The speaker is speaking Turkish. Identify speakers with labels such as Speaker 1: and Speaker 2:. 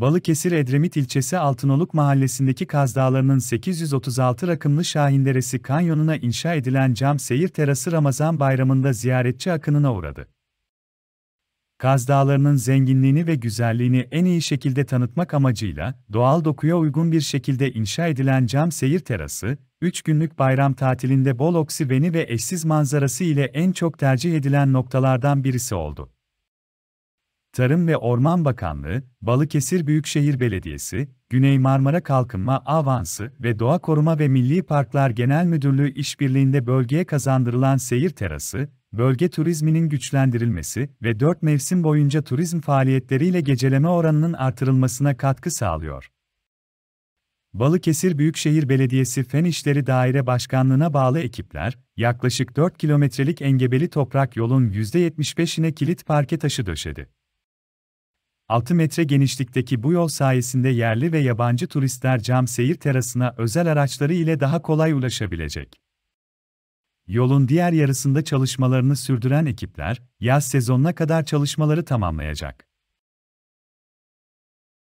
Speaker 1: Balıkesir Edremit ilçesi Altınoluk mahallesindeki Kaz Dağları'nın 836 rakımlı Şahinderesi Kanyonu'na inşa edilen cam seyir terası Ramazan bayramında ziyaretçi akınına uğradı. Kaz Dağları'nın zenginliğini ve güzelliğini en iyi şekilde tanıtmak amacıyla, doğal dokuya uygun bir şekilde inşa edilen cam seyir terası, 3 günlük bayram tatilinde bol oksijeni ve eşsiz manzarası ile en çok tercih edilen noktalardan birisi oldu. Tarım ve Orman Bakanlığı, Balıkesir Büyükşehir Belediyesi, Güney Marmara Kalkınma Avansı ve Doğa Koruma ve Milli Parklar Genel Müdürlüğü işbirliğinde bölgeye kazandırılan seyir terası, bölge turizminin güçlendirilmesi ve dört mevsim boyunca turizm faaliyetleriyle geceleme oranının artırılmasına katkı sağlıyor. Balıkesir Büyükşehir Belediyesi Fen İşleri Daire Başkanlığı'na bağlı ekipler, yaklaşık 4 kilometrelik engebeli toprak yolun %75'ine kilit parke taşı döşedi. 6 metre genişlikteki bu yol sayesinde yerli ve yabancı turistler cam seyir terasına özel araçları ile daha kolay ulaşabilecek. Yolun diğer yarısında çalışmalarını sürdüren ekipler, yaz sezonuna kadar çalışmaları tamamlayacak.